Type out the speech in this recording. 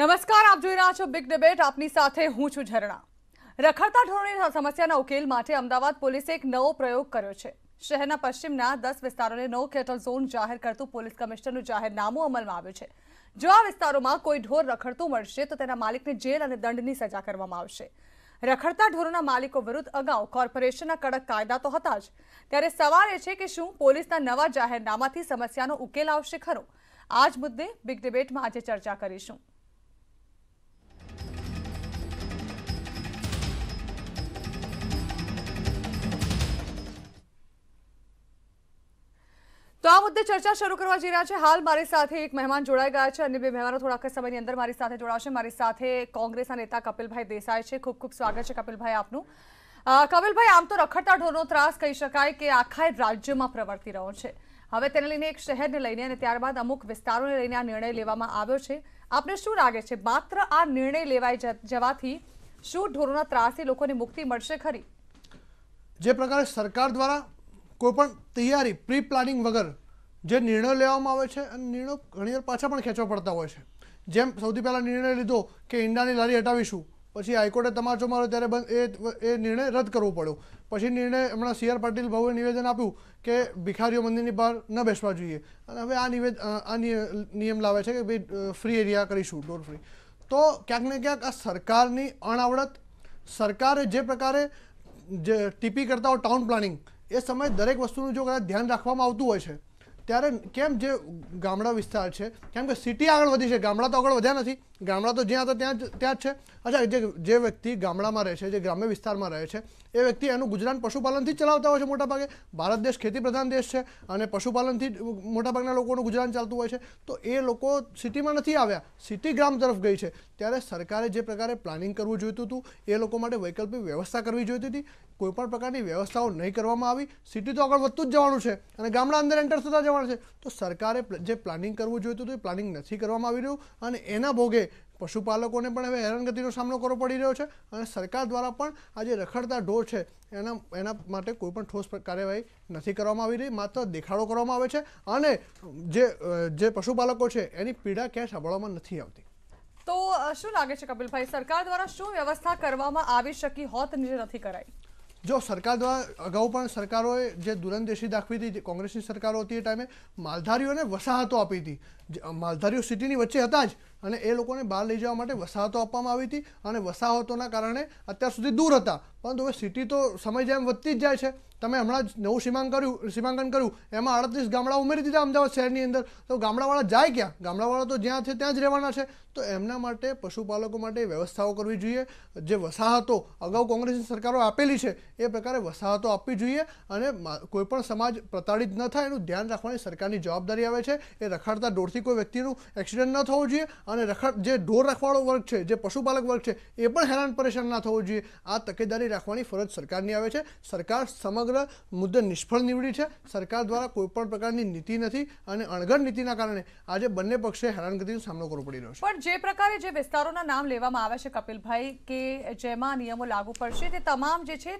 નમસ્કાર આપ જોઈ રહ્યા છો બિગ ડિબેટ આપની સાથે હું છું ઝરણા રખડતા ઢોરની સમસ્યાના ઉકેલ માટે અમદાવાદ પોલીસે એક નવો પ્રયોગ કર્યો છે શહેરના પશ્ચિમના દસ વિસ્તારોને નો કેટલ ઝોન જાહેર કરતું પોલીસ કમિશનરનું જાહેરનામું અમલમાં આવ્યું છે જો આ વિસ્તારોમાં કોઈ ઢોર રખડતું મળશે તો તેના માલિકને જેલ અને દંડની સજા કરવામાં આવશે રખડતા ઢોરોના માલિકો વિરુદ્ધ અગાઉ કોર્પોરેશનના કડક કાયદા તો હતા જ ત્યારે સવાલ એ છે કે શું પોલીસના નવા જાહેરનામાથી સમસ્યાનો ઉકેલ આવશે ખરો આ જ મુદ્દે બિગ ડિબેટમાં આજે ચર્ચા કરીશું આ મુદ્દે ચર્ચા શરૂ કરવા જઈ રહ્યા છે હાલ મારી સાથે એક મહેમાન જોડાઈ ગયા છે અને બે મહેમાનો થોડાક સમયની અંદર મારી સાથે જોડાશે મારી સાથે કોંગ્રેસના નેતા કપિલભાઈ દેસાઈ છે ખૂબ ખૂબ સ્વાગત છે કપિલભાઈ આપનું કપિલભાઈ આમ તો રખડતા ઢોરનો ત્રાસ કહી શકાય કે આખા રાજ્યમાં પ્રવર્તી રહ્યો છે હવે તેને લઈને એક શહેરને લઈને અને ત્યારબાદ અમુક વિસ્તારોને લઈને આ નિર્ણય લેવામાં આવ્યો છે આપને શું લાગે છે માત્ર આ નિર્ણય લેવાય જવાથી શું ઢોરોના ત્રાસથી લોકોને મુક્તિ મળશે ખરી જે પ્રકારે સરકાર દ્વારા કોઈપણ તૈયારી પ્રી પ્લાનિંગ વગર જે નિર્ણયો લેવામાં આવે છે અને નિર્ણયો ઘણીવાર પાછા પણ ખેંચવા પડતા હોય છે જેમ સૌથી પહેલાં નિર્ણય લીધો કે ઈંડાની લારી હટાવીશું પછી હાઈકોર્ટે તમાચો માર્યો ત્યારે બંધ એ એ નિર્ણય રદ કરવો પડ્યો પછી નિર્ણય હમણાં સીઆર આર પાટીલ ભાવે નિવેદન આપ્યું કે ભિખારીઓ મંદિરની બહાર ન બેસવા જોઈએ અને હવે આ નિવેદ આ નિયમ લાવે છે કે ભાઈ ફ્રી એરિયા કરીશું ડોર ફ્રી તો ક્યાંક ને ક્યાંક આ સરકારની અણાવડત સરકારે જે પ્રકારે જે ટીપી કરતા હોય ટાઉન પ્લાનિંગ એ સમયે દરેક વસ્તુનું જો કદાચ ધ્યાન રાખવામાં આવતું હોય છે ત્યારે કેમ જે ગામડા વિસ્તાર છે કેમ કે સિટી આગળ વધી છે ગામડા તો આગળ વધ્યા નથી ગામડા તો જ્યાં હતા ત્યાં જ ત્યાં જ છે અચ્છા જે જે વ્યક્તિ ગામડામાં રહે છે જે ગ્રામ્ય વિસ્તારમાં રહે છે એ વ્યક્તિ એનું ગુજરાન પશુપાલનથી જ ચલાવતા હોય છે મોટાભાગે ભારત દેશ ખેતી પ્રધાન દેશ છે અને પશુપાલનથી મોટાભાગના લોકોનું ગુજરાન ચાલતું હોય છે તો એ લોકો સિટીમાં નથી આવ્યા સિટી ગ્રામ તરફ ગઈ છે ત્યારે સરકારે જે પ્રકારે પ્લાનિંગ કરવું જોઈતું હતું એ લોકો માટે વૈકલ્પિક વ્યવસ્થા કરવી જોઈતી હતી કોઈપણ પ્રકારની વ્યવસ્થાઓ નહીં કરવામાં આવી સિટી તો આગળ વધતું જ જવાનું છે અને ગામડા અંદર એન્ટર થતા જવાનું છે તો સરકારે જે પ્લાનિંગ કરવું જોઈતું હતું એ પ્લાનિંગ નથી કરવામાં આવી રહ્યું અને એના ભોગે પશુપાલકોને પણ હવે હેરાનગતિનો સામનો કરવો પડી રહ્યો છે અને સરકાર દ્વારા પણ આ જે રખડતા ઢોર છે એના એના માટે કોઈ પણ ઠોસ કાર્યવાહી નથી કરવામાં આવી રહી માત્ર દેખાડો કરવામાં આવે છે અને જે જે પશુપાલકો છે એની પીડા ક્યાંય સાંભળવામાં નથી આવતી તો શું લાગે છે કપિલભાઈ સરકાર દ્વારા શું વ્યવસ્થા કરવામાં આવી શકી હોત જે નથી કરાઈ જો સરકાર દ્વારા અગાઉ પણ સરકારોએ જે દૂરંદેશી દાખવી હતી કોંગ્રેસની સરકારો હતી એ ટાઈમે માલધારીઓને વસાહતો આપી હતી માલધારીઓ સિટીની વચ્ચે હતા જ અને એ લોકોને બહાર લઈ જવા માટે વસાહતો આપવામાં આવી હતી અને વસાહતોના કારણે અત્યાર સુધી દૂર હતા પરંતુ હવે સિટી તો સમય જેમ વધતી જ જાય છે તમે હમણાં જ નવું સીમાંકન કર્યું સીમાંકન કર્યું એમાં અડત્રીસ ગામડા ઉમેરી દીધા અમદાવાદ શહેરની અંદર તો ગામડાવાળા જાય ક્યાં ગામડાવાળા તો જ્યાં છે ત્યાં જ રહેવાના છે તો એમના માટે પશુપાલકો માટે વ્યવસ્થાઓ કરવી જોઈએ જે વસાહતો અગાઉ કોંગ્રેસની સરકારો આપેલી છે એ પ્રકારે વસાહતો આપવી જોઈએ અને કોઈપણ સમાજ પ્રતાડિત ન થાય એનું ધ્યાન રાખવાની સરકારની જવાબદારી આવે છે એ રખાડતા દોઢથી કોઈ વ્યક્તિનું એક્સિડન્ટ ન થવું જોઈએ અને રખડ જે ઢોર રાખવાળો વર્ગ છે જે પશુપાલક વર્ગ છે એ પણ હેરાન પરેશાન ના થવું જોઈએ આ તકેદારી રાખવાની ફરજ સરકારની આવે છે સરકાર સમગ્ર મુદ્દે નિષ્ફળ નીવડી છે સરકાર દ્વારા કોઈપણ પ્રકારની નીતિ નથી અને અણઘડ નીતિના કારણે આજે બંને પક્ષે હેરાનગતિનો સામનો કરવો પડી રહ્યો છે પણ જે પ્રકારે જે વિસ્તારોના નામ લેવામાં આવે છે કપિલભાઈ કે જેમાં નિયમો લાગુ પડશે તે તમામ જે છે